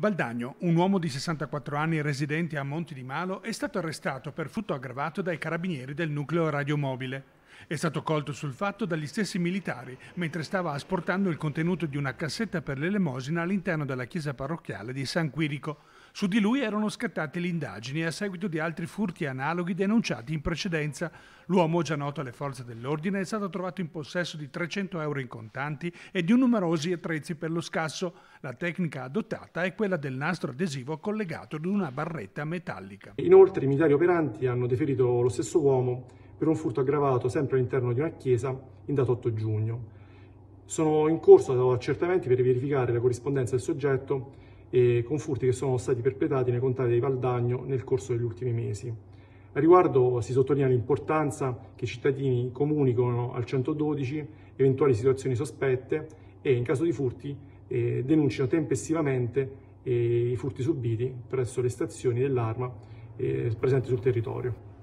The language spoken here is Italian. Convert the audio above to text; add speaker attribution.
Speaker 1: Valdagno, un uomo di 64 anni residente a Monti di Malo, è stato arrestato per furto aggravato dai carabinieri del nucleo radiomobile. È stato colto sul fatto dagli stessi militari mentre stava asportando il contenuto di una cassetta per l'elemosina all'interno della chiesa parrocchiale di San Quirico. Su di lui erano scattate le indagini a seguito di altri furti analoghi denunciati in precedenza. L'uomo, già noto alle forze dell'ordine, è stato trovato in possesso di 300 euro in contanti e di numerosi attrezzi per lo scasso. La tecnica adottata è quella del nastro adesivo collegato ad una barretta metallica.
Speaker 2: Inoltre i militari operanti hanno deferito lo stesso uomo per un furto aggravato sempre all'interno di una chiesa in data 8 giugno. Sono in corso accertamenti per verificare la corrispondenza del soggetto e con furti che sono stati perpetrati nei contari di Valdagno nel corso degli ultimi mesi. A riguardo si sottolinea l'importanza che i cittadini comunicano al 112 eventuali situazioni sospette e in caso di furti eh, denunciano tempestivamente eh, i furti subiti presso le stazioni dell'arma eh, presenti sul territorio.